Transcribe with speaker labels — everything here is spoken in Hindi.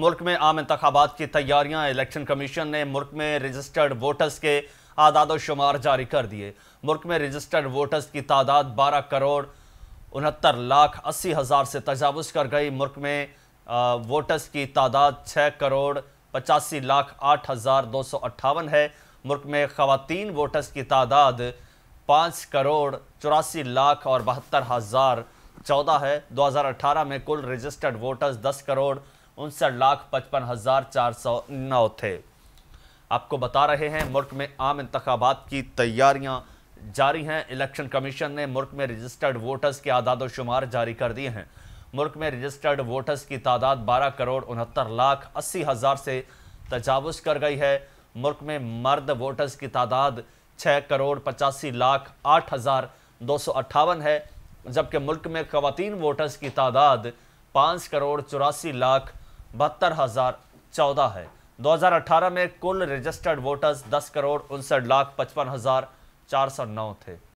Speaker 1: मुल्क में आम इंतबात की तैयारियां इलेक्शन कमीशन ने मुल्क में रजिस्टर्ड वोटर्स के आदाद शुमार जारी कर दिए मुल्क में रजिस्टर्ड वोटर्स की तादाद बारह करोड़ उनहत्तर लाख अस्सी हज़ार से तजावज़ कर गई मुल्क में आ, वोटर्स की तादाद छः करोड़ पचासी लाख आठ हज़ार दो सौ अट्ठावन है मुल्क में खातन वोटर्स की तादाद पाँच करोड़ चौरासी लाख और बहत्तर हज़ार चौदह है दो हज़ार अठारह में कुल रजिस्टर्ड वोटर्स दस करोड़ उनसठ लाख पचपन हज़ार चार सौ नौ थे आपको बता रहे हैं मुल्क में आम इंतबात की तैयारियां जारी हैं इलेक्शन कमीशन ने मुल्क में रजिस्टर्ड वोटर्स के आदाद शुमार जारी कर दिए हैं मुल्क में रजिस्टर्ड वोटर्स की तादाद बारह करोड़ उनहत्तर लाख अस्सी हज़ार से तजावज़ कर गई है मुल्क में मर्द वोटर्स की तादाद छः करोड़ पचासी लाख आठ हज़ार दो सौ अट्ठावन है जबकि मुल्क में खातन वोटर्स की तादाद पाँच करोड़ चौरासी लाख बहत्तर हज़ार चौदह है 2018 में कुल रजिस्टर्ड वोटर्स 10 करोड़ उनसठ लाख पचपन हज़ार चार सौ नौ थे